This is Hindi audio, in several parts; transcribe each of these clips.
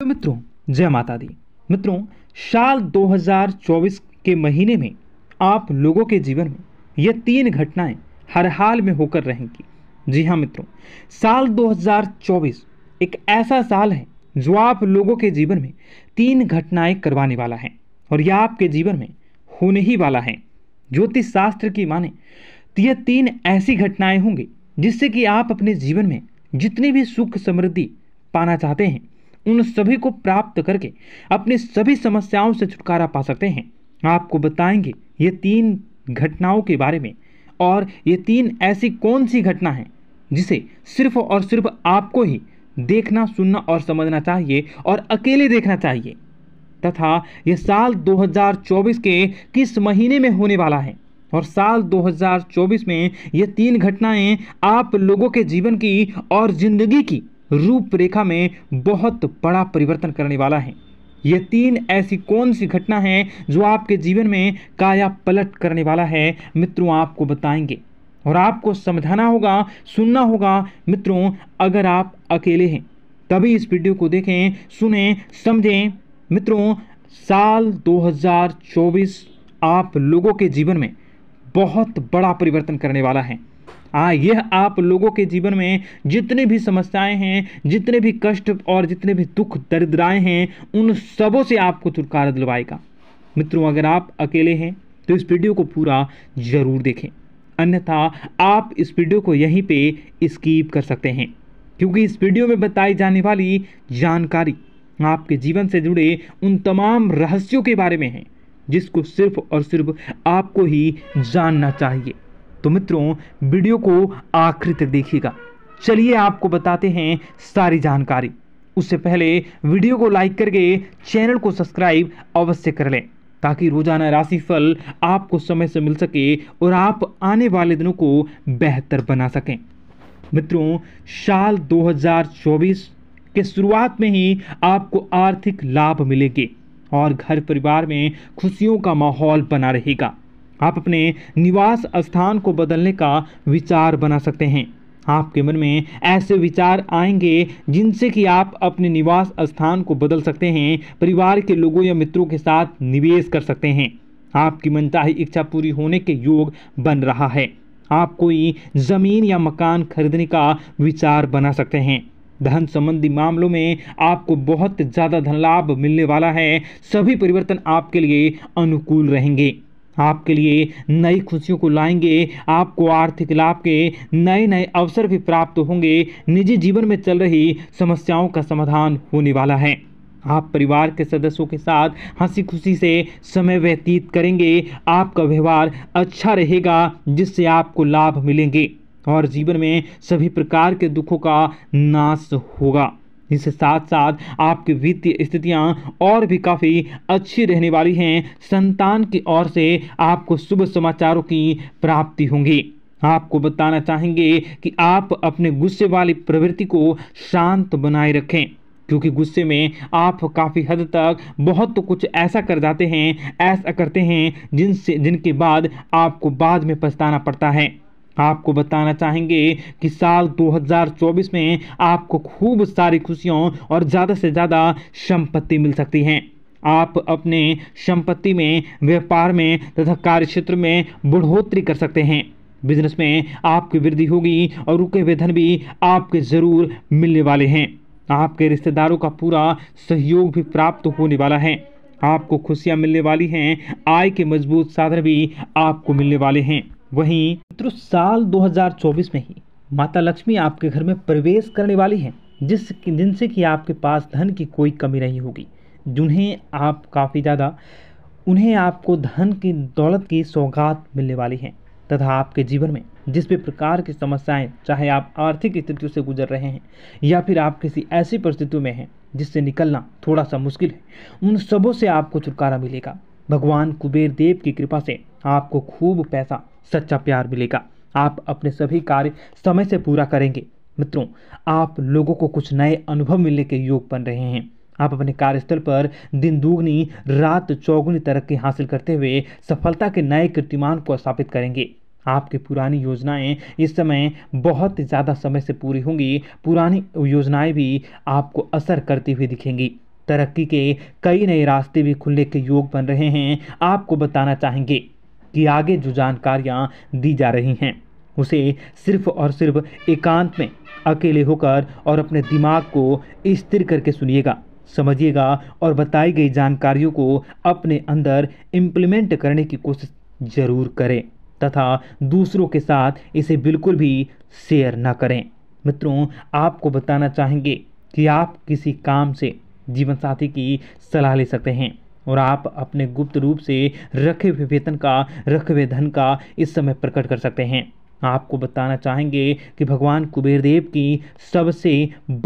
तो मित्रों जय माता दी मित्रों साल 2024 के महीने में आप लोगों के जीवन में ये तीन घटनाएं हर हाल में होकर रहेंगी जी हाँ मित्रों साल 2024 एक ऐसा साल है जो आप लोगों के जीवन में तीन घटनाएं करवाने वाला है और यह आपके जीवन में होने ही वाला है ज्योतिष शास्त्र की माने तो ये तीन ऐसी घटनाएं होंगी जिससे कि आप अपने जीवन में जितनी भी सुख समृद्धि पाना चाहते हैं उन सभी को प्राप्त करके अपनी सभी समस्याओं से छुटकारा पा सकते हैं आपको बताएंगे ये तीन घटनाओं के बारे में और ये तीन ऐसी कौन सी घटना है जिसे सिर्फ और सिर्फ आपको ही देखना सुनना और समझना चाहिए और अकेले देखना चाहिए तथा यह साल 2024 के किस महीने में होने वाला है और साल 2024 में ये तीन घटनाएं आप लोगों के जीवन की और जिंदगी की रूपरेखा में बहुत बड़ा परिवर्तन करने वाला है ये तीन ऐसी कौन सी घटना है जो आपके जीवन में काया पलट करने वाला है मित्रों आपको बताएंगे और आपको समझाना होगा सुनना होगा मित्रों अगर आप अकेले हैं तभी इस वीडियो को देखें सुने समझें मित्रों साल 2024 आप लोगों के जीवन में बहुत बड़ा परिवर्तन करने वाला है आ यह आप लोगों के जीवन में जितने भी समस्याएं हैं जितने भी कष्ट और जितने भी दुख दरिद्राएं हैं उन सबों से आपको छुटकारा दिलवाएगा मित्रों अगर आप अकेले हैं तो इस वीडियो को पूरा ज़रूर देखें अन्यथा आप इस वीडियो को यहीं पे स्कीप कर सकते हैं क्योंकि इस वीडियो में बताई जाने वाली जानकारी आपके जीवन से जुड़े उन तमाम रहस्यों के बारे में है जिसको सिर्फ और सिर्फ आपको ही जानना चाहिए तो मित्रों वीडियो को आखिर तक देखिएगा चलिए आपको बताते हैं सारी जानकारी उससे पहले वीडियो को लाइक करके चैनल को सब्सक्राइब अवश्य कर लें ताकि रोजाना फल आपको समय से मिल सके और आप आने वाले दिनों को बेहतर बना सकें मित्रों साल 2024 के शुरुआत में ही आपको आर्थिक लाभ मिलेंगे और घर परिवार में खुशियों का माहौल बना रहेगा आप अपने निवास स्थान को बदलने का विचार बना सकते हैं आपके मन में ऐसे विचार आएंगे जिनसे कि आप अपने निवास स्थान को बदल सकते हैं परिवार के लोगों या मित्रों के साथ निवेश कर सकते हैं आपकी मनचाही इच्छा पूरी होने के योग बन रहा है आप कोई ज़मीन या मकान खरीदने का विचार बना सकते हैं धन संबंधी मामलों में आपको बहुत ज़्यादा धन लाभ मिलने वाला है सभी परिवर्तन आपके लिए अनुकूल रहेंगे आपके लिए नई खुशियों को लाएंगे आपको आर्थिक लाभ के नए नए अवसर भी प्राप्त होंगे निजी जीवन में चल रही समस्याओं का समाधान होने वाला है आप परिवार के सदस्यों के साथ हंसी खुशी से समय व्यतीत करेंगे आपका व्यवहार अच्छा रहेगा जिससे आपको लाभ मिलेंगे और जीवन में सभी प्रकार के दुखों का नाश होगा इसके साथ साथ आपकी वित्तीय स्थितियां और भी काफ़ी अच्छी रहने वाली हैं संतान की ओर से आपको शुभ समाचारों की प्राप्ति होंगी आपको बताना चाहेंगे कि आप अपने गुस्से वाली प्रवृत्ति को शांत बनाए रखें क्योंकि गुस्से में आप काफ़ी हद तक बहुत तो कुछ ऐसा कर जाते हैं ऐसा करते हैं जिनसे जिनके बाद आपको बाद में पछताना पड़ता है आपको बताना चाहेंगे कि साल 2024 में आपको खूब सारी खुशियों और ज़्यादा से ज़्यादा संपत्ति मिल सकती है आप अपने संपत्ति में व्यापार में तथा कार्य क्षेत्र में बढ़ोतरी कर सकते हैं बिजनेस में आपकी वृद्धि होगी और रुके हुए धन भी आपके ज़रूर मिलने वाले हैं आपके रिश्तेदारों का पूरा सहयोग भी प्राप्त होने वाला है आपको खुशियां मिलने वाली हैं आय के मजबूत साधन भी आपको मिलने वाले हैं वहीं मित्रों साल 2024 में ही माता लक्ष्मी आपके घर में प्रवेश करने वाली हैं जिस जिनसे कि आपके पास धन की कोई कमी नहीं होगी जिन्हें आप काफ़ी ज़्यादा उन्हें आपको धन की दौलत की सौगात मिलने वाली है तथा आपके जीवन में जिस भी प्रकार की समस्याएं चाहे आप आर्थिक स्थितियों से गुजर रहे हैं या फिर आप किसी ऐसी परिस्थितियों में हैं जिससे निकलना थोड़ा सा मुश्किल है उन सबों से आपको छुटकारा मिलेगा भगवान कुबेर देव की कृपा से आपको खूब पैसा सच्चा प्यार मिलेगा आप अपने सभी कार्य समय से पूरा करेंगे मित्रों आप लोगों को कुछ नए अनुभव मिलने के योग बन रहे हैं आप अपने कार्यस्थल पर दिन दोगुनी रात चौगुनी तरक्की हासिल करते हुए सफलता के नए कीर्तिमान को स्थापित करेंगे आपकी पुरानी योजनाएं इस समय बहुत ज़्यादा समय से पूरी होंगी पुरानी योजनाएं भी आपको असर करती हुई दिखेंगी तरक्की के कई नए रास्ते भी खुलने के योग बन रहे हैं आपको बताना चाहेंगे कि आगे जो जानकारियाँ दी जा रही हैं उसे सिर्फ और सिर्फ एकांत में अकेले होकर और अपने दिमाग को स्थिर करके सुनिएगा समझिएगा और बताई गई जानकारियों को अपने अंदर इम्प्लीमेंट करने की कोशिश जरूर करें तथा दूसरों के साथ इसे बिल्कुल भी शेयर ना करें मित्रों आपको बताना चाहेंगे कि आप किसी काम से जीवन साथी की सलाह ले सकते हैं और आप अपने गुप्त रूप से रखे हुए वेतन का रखे हुए धन का इस समय प्रकट कर सकते हैं आपको बताना चाहेंगे कि भगवान कुबेर देव की सबसे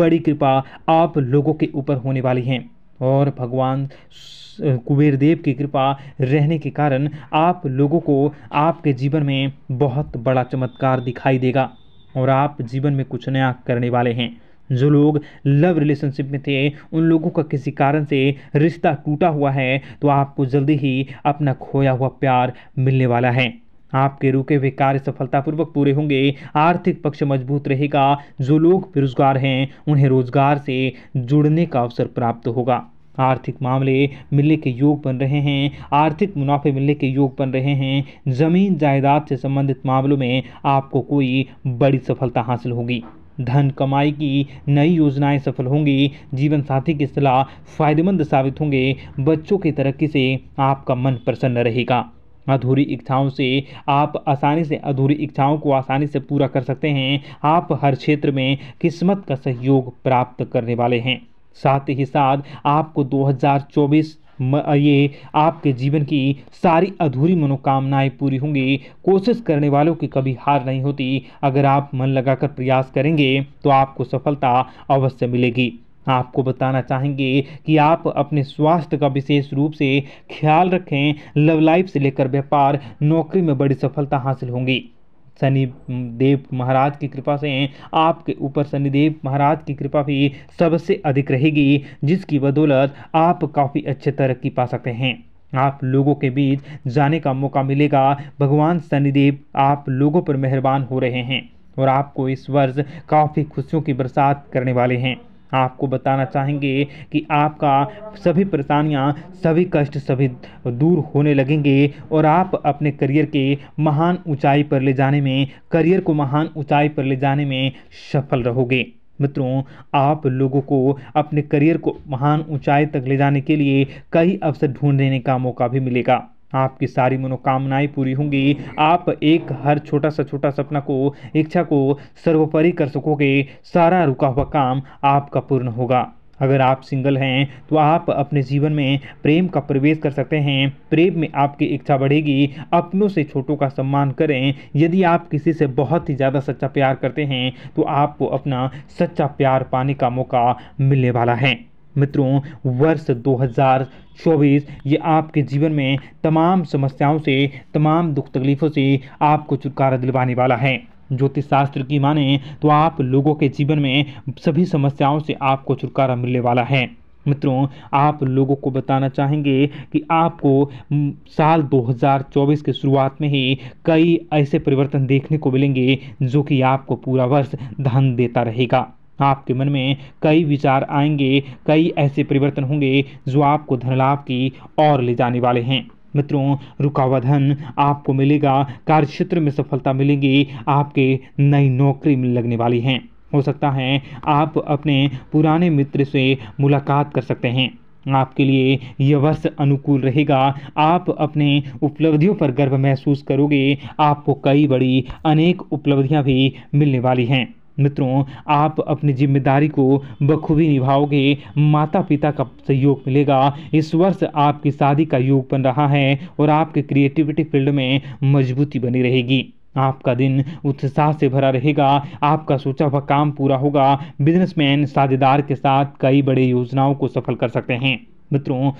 बड़ी कृपा आप लोगों के ऊपर होने वाली है और भगवान कुबेर देव की कृपा रहने के कारण आप लोगों को आपके जीवन में बहुत बड़ा चमत्कार दिखाई देगा और आप जीवन में कुछ नया करने वाले हैं जो लोग लव रिलेशनशिप में थे उन लोगों का किसी कारण से रिश्ता टूटा हुआ है तो आपको जल्दी ही अपना खोया हुआ प्यार मिलने वाला है आपके रुके हुए कार्य सफलतापूर्वक पूरे होंगे आर्थिक पक्ष मजबूत रहेगा जो लोग बेरोजगार हैं उन्हें रोजगार से जुड़ने का अवसर प्राप्त होगा आर्थिक मामले मिलने के योग बन रहे हैं आर्थिक मुनाफे मिलने के योग बन रहे हैं ज़मीन जायदाद से संबंधित मामलों में आपको कोई बड़ी सफलता हासिल होगी धन कमाई की नई योजनाएं सफल होंगी जीवन साथी की सलाह फायदेमंद साबित होंगे बच्चों की तरक्की से आपका मन प्रसन्न रहेगा अधूरी इच्छाओं से आप आसानी से अधूरी इच्छाओं को आसानी से पूरा कर सकते हैं आप हर क्षेत्र में किस्मत का सहयोग प्राप्त करने वाले हैं साथ ही साथ आपको 2024 ये आपके जीवन की सारी अधूरी मनोकामनाएं पूरी होंगी कोशिश करने वालों की कभी हार नहीं होती अगर आप मन लगाकर प्रयास करेंगे तो आपको सफलता अवश्य मिलेगी आपको बताना चाहेंगे कि आप अपने स्वास्थ्य का विशेष रूप से ख्याल रखें लव लाइफ से लेकर व्यापार नौकरी में बड़ी सफलता हासिल होंगी शनि देव महाराज की कृपा से आपके ऊपर शनिदेव महाराज की कृपा भी सबसे अधिक रहेगी जिसकी बदौलत आप काफ़ी अच्छे तरक्की पा सकते हैं आप लोगों के बीच जाने का मौका मिलेगा भगवान शनिदेव आप लोगों पर मेहरबान हो रहे हैं और आपको इस वर्ष काफ़ी खुशियों की बरसात करने वाले हैं आपको बताना चाहेंगे कि आपका सभी परेशानियाँ सभी कष्ट सभी दूर होने लगेंगे और आप अपने करियर के महान ऊंचाई पर ले जाने में करियर को महान ऊंचाई पर ले जाने में सफल रहोगे मित्रों आप लोगों को अपने करियर को महान ऊंचाई तक ले जाने के लिए कई अवसर ढूंढ लेने का मौका भी मिलेगा आपकी सारी मनोकामनाएं पूरी होंगी आप एक हर छोटा सा छोटा सपना को इच्छा को सर्वोपरि कर सकोगे सारा रुका हुआ काम आपका पूर्ण होगा अगर आप सिंगल हैं तो आप अपने जीवन में प्रेम का प्रवेश कर सकते हैं प्रेम में आपकी इच्छा बढ़ेगी अपनों से छोटों का सम्मान करें यदि आप किसी से बहुत ही ज़्यादा सच्चा प्यार करते हैं तो आपको अपना सच्चा प्यार पाने का मौका मिलने वाला है मित्रों वर्ष 2024 ये आपके जीवन में तमाम समस्याओं से तमाम दुख तकलीफ़ों से आपको छुटकारा दिलवाने वाला है ज्योतिष शास्त्र की माने तो आप लोगों के जीवन में सभी समस्याओं से आपको छुटकारा मिलने वाला है मित्रों आप लोगों को बताना चाहेंगे कि आपको साल 2024 के शुरुआत में ही कई ऐसे परिवर्तन देखने को मिलेंगे जो कि आपको पूरा वर्ष धन देता रहेगा आपके मन में कई विचार आएंगे कई ऐसे परिवर्तन होंगे जो आपको धनलाभ की ओर ले जाने वाले हैं मित्रों रुका हुआ धन आपको मिलेगा कार्य क्षेत्र में सफलता मिलेगी आपके नई नौकरी में लगने वाली हैं हो सकता है आप अपने पुराने मित्र से मुलाकात कर सकते हैं आपके लिए यह वर्ष अनुकूल रहेगा आप अपने उपलब्धियों पर गर्व महसूस करोगे आपको कई बड़ी अनेक उपलब्धियां भी मिलने वाली हैं मित्रों आप अपनी जिम्मेदारी को बखूबी निभाओगे माता पिता का सहयोग मिलेगा इस वर्ष आपकी शादी का योग बन रहा है और आपके क्रिएटिविटी फील्ड में मजबूती बनी रहेगी आपका दिन उत्साह से भरा रहेगा आपका सोचा हुआ काम पूरा होगा बिजनेसमैन साझेदार के साथ कई बड़े योजनाओं को सफल कर सकते हैं मित्रों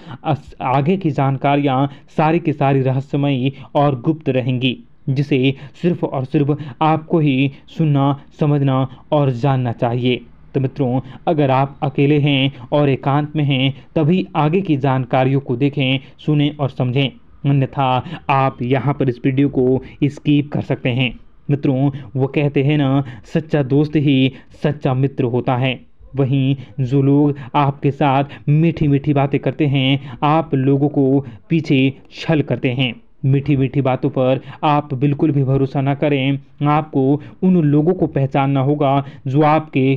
आगे की जानकारियाँ सारी की सारी रहस्यमयी और गुप्त रहेंगी जिसे सिर्फ और सिर्फ आपको ही सुनना समझना और जानना चाहिए तो मित्रों अगर आप अकेले हैं और एकांत में हैं तभी आगे की जानकारियों को देखें सुने और समझें अन्यथा आप यहाँ पर इस वीडियो को स्कीप कर सकते हैं मित्रों वो कहते हैं ना सच्चा दोस्त ही सच्चा मित्र होता है वहीं जो लोग आपके साथ मीठी मीठी बातें करते हैं आप लोगों को पीछे छल करते हैं मीठी मीठी बातों पर आप बिल्कुल भी भरोसा ना करें आपको उन लोगों को पहचानना होगा जो आपके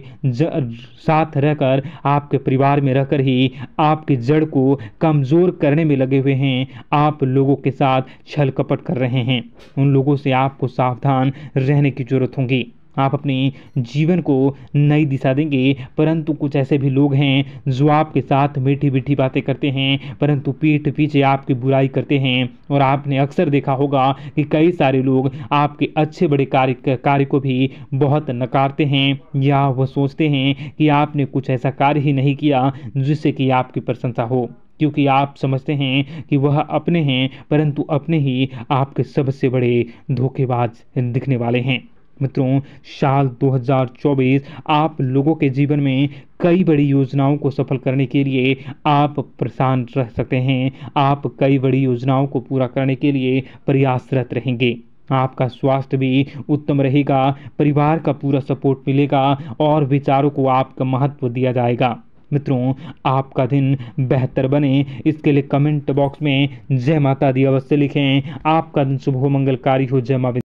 साथ रहकर आपके परिवार में रहकर ही आपकी जड़ को कमज़ोर करने में लगे हुए हैं आप लोगों के साथ छल कपट कर रहे हैं उन लोगों से आपको सावधान रहने की ज़रूरत होगी आप अपने जीवन को नई दिशा देंगे परंतु कुछ ऐसे भी लोग हैं जो आपके साथ मीठी मीठी बातें करते हैं परंतु पीठ पीछे आपकी बुराई करते हैं और आपने अक्सर देखा होगा कि कई सारे लोग आपके अच्छे बड़े कार्य कार्य को भी बहुत नकारते हैं या वह सोचते हैं कि आपने कुछ ऐसा कार्य ही नहीं किया जिससे कि आपकी प्रशंसा हो क्योंकि आप समझते हैं कि वह अपने हैं परंतु अपने ही आपके सबसे बड़े धोखेबाज दिखने वाले हैं मित्रों साल 2024 आप लोगों के जीवन में कई बड़ी योजनाओं को सफल करने के लिए आप परेशान रह सकते हैं आप कई बड़ी योजनाओं को पूरा करने के लिए प्रयासरत रहेंगे आपका स्वास्थ्य भी उत्तम रहेगा परिवार का पूरा सपोर्ट मिलेगा और विचारों को आपका महत्व दिया जाएगा मित्रों आपका दिन बेहतर बने इसके लिए कमेंट बॉक्स में जय माता दी अवश्य लिखें आपका दिन शुभ मंगलकारी हो जय माता